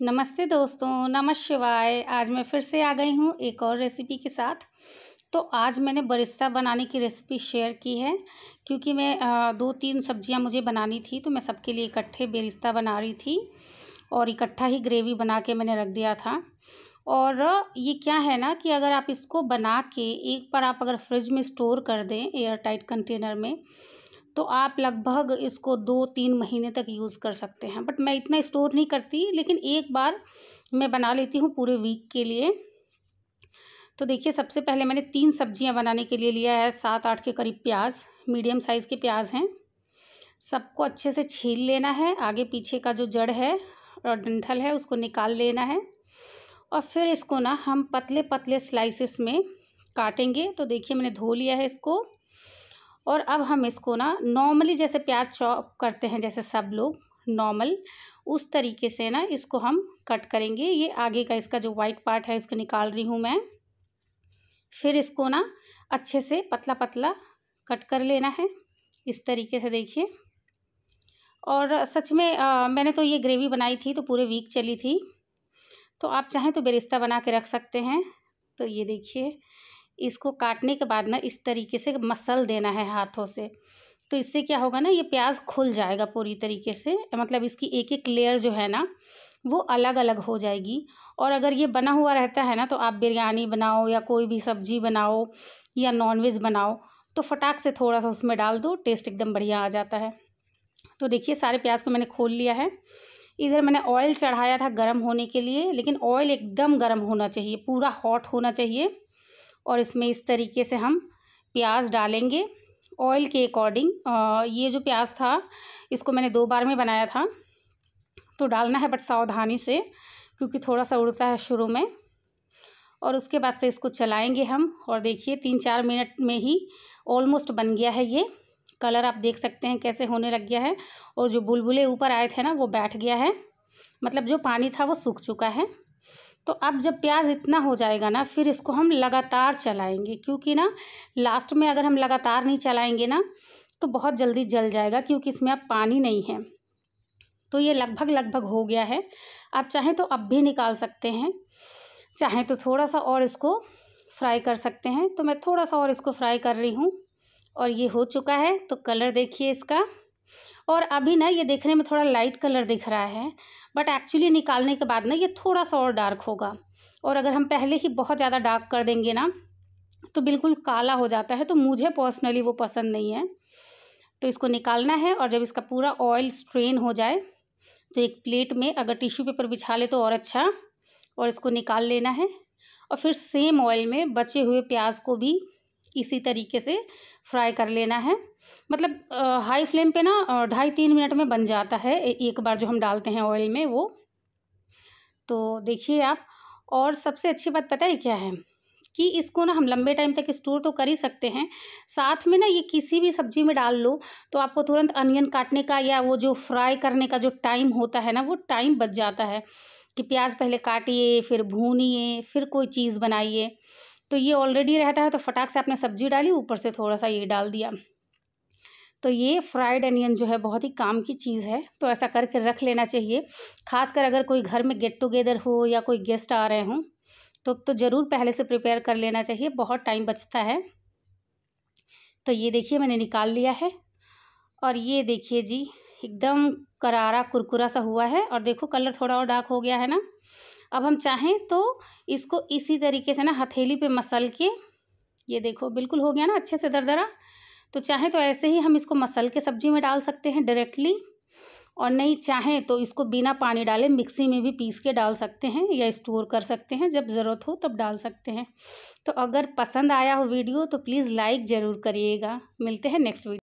नमस्ते दोस्तों नमः शिवाय आज मैं फिर से आ गई हूँ एक और रेसिपी के साथ तो आज मैंने बरिस्ता बनाने की रेसिपी शेयर की है क्योंकि मैं दो तीन सब्जियाँ मुझे बनानी थी तो मैं सबके लिए इकट्ठे बरिस्ता बना रही थी और इकट्ठा ही ग्रेवी बना के मैंने रख दिया था और ये क्या है ना कि अगर आप इसको बना के एक बार आप अगर फ्रिज में स्टोर कर दें एयर टाइट कंटेनर में तो आप लगभग इसको दो तीन महीने तक यूज़ कर सकते हैं बट मैं इतना स्टोर नहीं करती लेकिन एक बार मैं बना लेती हूँ पूरे वीक के लिए तो देखिए सबसे पहले मैंने तीन सब्जियाँ बनाने के लिए लिया है सात आठ के करीब प्याज मीडियम साइज़ के प्याज हैं सबको अच्छे से छील लेना है आगे पीछे का जो जड़ है और डंठल है उसको निकाल लेना है और फिर इसको ना हम पतले पतले स्लाइसिस में काटेंगे तो देखिए मैंने धो लिया है इसको और अब हम इसको ना नॉर्मली जैसे प्याज चॉप करते हैं जैसे सब लोग नॉर्मल उस तरीके से ना इसको हम कट करेंगे ये आगे का इसका जो वाइट पार्ट है उसको निकाल रही हूँ मैं फिर इसको ना अच्छे से पतला पतला कट कर लेना है इस तरीके से देखिए और सच में आ, मैंने तो ये ग्रेवी बनाई थी तो पूरे वीक चली थी तो आप चाहें तो बेरिस्ता बना के रख सकते हैं तो ये देखिए इसको काटने के बाद ना इस तरीके से मसल देना है हाथों से तो इससे क्या होगा ना ये प्याज खुल जाएगा पूरी तरीके से मतलब इसकी एक एक लेयर जो है ना वो अलग अलग हो जाएगी और अगर ये बना हुआ रहता है ना तो आप बिरयानी बनाओ या कोई भी सब्जी बनाओ या नॉनवेज बनाओ तो फटाक से थोड़ा सा उसमें डाल दो टेस्ट एकदम बढ़िया आ जाता है तो देखिए सारे प्याज को मैंने खोल लिया है इधर मैंने ऑयल चढ़ाया था गर्म होने के लिए लेकिन ऑयल एकदम गर्म होना चाहिए पूरा हॉट होना चाहिए और इसमें इस तरीके से हम प्याज डालेंगे ऑयल के अकॉर्डिंग ये जो प्याज था इसको मैंने दो बार में बनाया था तो डालना है बट सावधानी से क्योंकि थोड़ा सा उड़ता है शुरू में और उसके बाद से इसको चलाएंगे हम और देखिए तीन चार मिनट में ही ऑलमोस्ट बन गया है ये कलर आप देख सकते हैं कैसे होने लग गया है और जो बुलबुले ऊपर आए थे ना वो बैठ गया है मतलब जो पानी था वो सूख चुका है तो अब जब प्याज इतना हो जाएगा ना फिर इसको हम लगातार चलाएंगे क्योंकि ना लास्ट में अगर हम लगातार नहीं चलाएंगे ना तो बहुत जल्दी जल जाएगा क्योंकि इसमें अब पानी नहीं है तो ये लगभग लगभग हो गया है आप चाहें तो अब भी निकाल सकते हैं चाहें तो थोड़ा सा और इसको फ्राई कर सकते हैं तो मैं थोड़ा सा और इसको फ्राई कर रही हूँ और ये हो चुका है तो कलर देखिए इसका और अभी ना ये देखने में थोड़ा लाइट कलर दिख रहा है बट एक्चुअली निकालने के बाद ना ये थोड़ा सा और डार्क होगा और अगर हम पहले ही बहुत ज़्यादा डार्क कर देंगे ना तो बिल्कुल काला हो जाता है तो मुझे पर्सनली वो पसंद नहीं है तो इसको निकालना है और जब इसका पूरा ऑयल स्ट्रेन हो जाए तो एक प्लेट में अगर टिश्यू पेपर बिछा ले तो और अच्छा और इसको निकाल लेना है और फिर सेम ऑयल में बचे हुए प्याज को भी इसी तरीके से फ्राई कर लेना है मतलब हाई फ्लेम पे ना ढाई तीन मिनट में बन जाता है एक बार जो हम डालते हैं ऑयल में वो तो देखिए आप और सबसे अच्छी बात पता है क्या है कि इसको ना हम लंबे टाइम तक स्टोर तो कर ही सकते हैं साथ में ना ये किसी भी सब्जी में डाल लो तो आपको तुरंत अनियन काटने का या वो जो फ्राई करने का जो टाइम होता है ना वो टाइम बच जाता है कि प्याज पहले काटिए फिर भूनिए फिर कोई चीज़ बनाइए तो ये ऑलरेडी रहता है तो फटाक से आपने सब्जी डाली ऊपर से थोड़ा सा ये डाल दिया तो ये फ्राइड अनियन जो है बहुत ही काम की चीज़ है तो ऐसा करके रख लेना चाहिए खासकर अगर कोई घर में गेट टुगेदर हो या कोई गेस्ट आ रहे हों तो तो ज़रूर पहले से प्रिपेयर कर लेना चाहिए बहुत टाइम बचता है तो ये देखिए मैंने निकाल लिया है और ये देखिए जी एकदम करारा कुरकुरा सा हुआ है और देखो कलर थोड़ा और डार्क हो गया है ना अब हम चाहें तो इसको इसी तरीके से ना हथेली पे मसल के ये देखो बिल्कुल हो गया ना अच्छे से दरदरा तो चाहे तो ऐसे ही हम इसको मसल के सब्जी में डाल सकते हैं डायरेक्टली और नहीं चाहें तो इसको बिना पानी डाले मिक्सी में भी पीस के डाल सकते हैं या स्टोर कर सकते हैं जब ज़रूरत हो तब डाल सकते हैं तो अगर पसंद आया हो वीडियो तो प्लीज़ लाइक ज़रूर करिएगा मिलते हैं नेक्स्ट वीडियो